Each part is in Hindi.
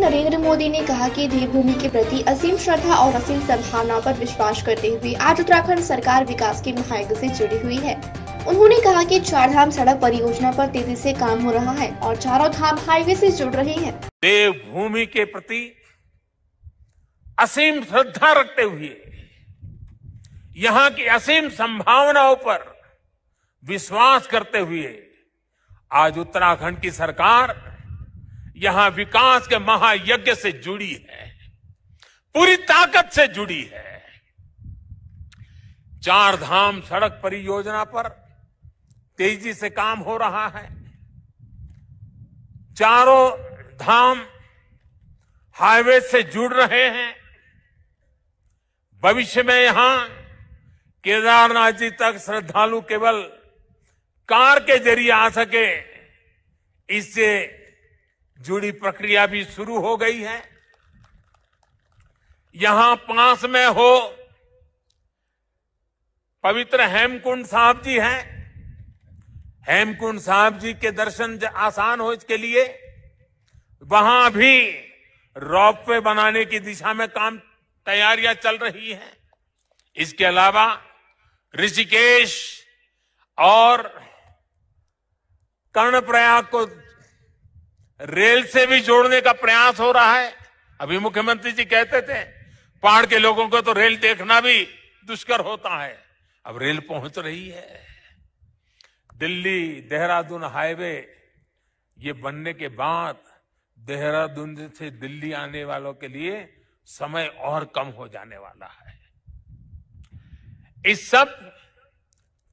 नरेंद्र मोदी ने कहा कि देवभूमि के प्रति असीम श्रद्धा और असीम संभावनाओं पर विश्वास करते हुए आज उत्तराखंड सरकार विकास के महायज्ञ से जुड़ी हुई है उन्होंने कहा कि चारधाम सड़क परियोजना पर तेजी से काम हो रहा है और चारों धाम हाईवे से जुड़ रहे हैं देवभूमि के प्रति असीम श्रद्धा रखते हुए यहाँ की असीम संभावनाओं पर विश्वास करते हुए आज उत्तराखंड की सरकार यहां विकास के महायज्ञ से जुड़ी है पूरी ताकत से जुड़ी है चार धाम सड़क परियोजना पर तेजी से काम हो रहा है चारों धाम हाईवे से जुड़ रहे हैं भविष्य में यहां केदारनाथ जी तक श्रद्धालु केवल कार के जरिए आ सके इससे जुड़ी प्रक्रिया भी शुरू हो गई है यहां पास में हो पवित्र हेमकुंड साहब जी हैं हेमकुंड साहब जी के दर्शन आसान हो इसके लिए वहां भी रॉप वे बनाने की दिशा में काम तैयारियां चल रही हैं इसके अलावा ऋषिकेश और कर्णप्रयाग को रेल से भी जोड़ने का प्रयास हो रहा है अभी मुख्यमंत्री जी कहते थे पहाड़ के लोगों को तो रेल देखना भी दुष्कर होता है अब रेल पहुंच रही है दिल्ली देहरादून हाईवे ये बनने के बाद देहरादून से दिल्ली आने वालों के लिए समय और कम हो जाने वाला है इस सब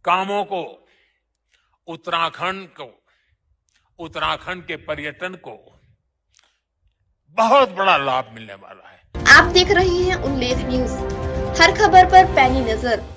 कामों को उत्तराखंड को उत्तराखंड के पर्यटन को बहुत बड़ा लाभ मिलने वाला है आप देख रहे हैं उल्लेख न्यूज हर खबर पर पैनी नजर